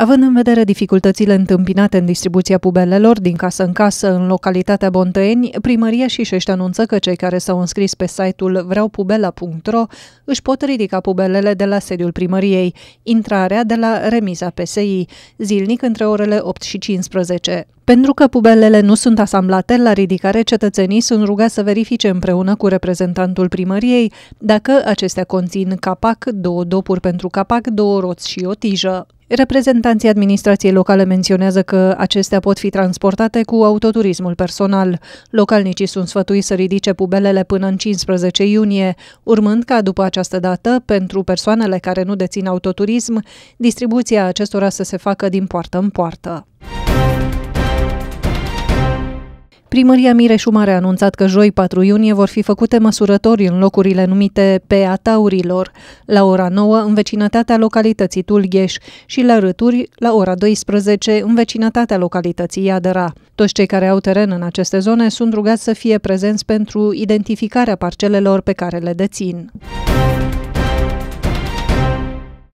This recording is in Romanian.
Având în vedere dificultățile întâmpinate în distribuția pubelelor din casă în casă în localitatea Bontăeni, primăria și șești anunță că cei care s-au înscris pe site-ul vreaupubela.ro își pot ridica pubelele de la sediul primăriei, intrarea de la remiza PSI, zilnic între orele 8 și 15. Pentru că pubelele nu sunt asamblate la ridicare, cetățenii sunt rugați să verifice împreună cu reprezentantul primăriei dacă acestea conțin capac, două dopuri pentru capac, două roți și o tijă. Reprezentanții administrației locale menționează că acestea pot fi transportate cu autoturismul personal. Localnicii sunt sfătuiți să ridice pubelele până în 15 iunie, urmând ca după această dată, pentru persoanele care nu dețin autoturism, distribuția acestora să se facă din poartă în poartă. Primăria Mireșu Mare a anunțat că joi 4 iunie vor fi făcute măsurători în locurile numite pe ataurilor, la ora 9 în vecinătatea localității Tulgheș și la Râturi la ora 12 în vecinătatea localității Iadăra. Toți cei care au teren în aceste zone sunt rugați să fie prezenți pentru identificarea parcelelor pe care le dețin.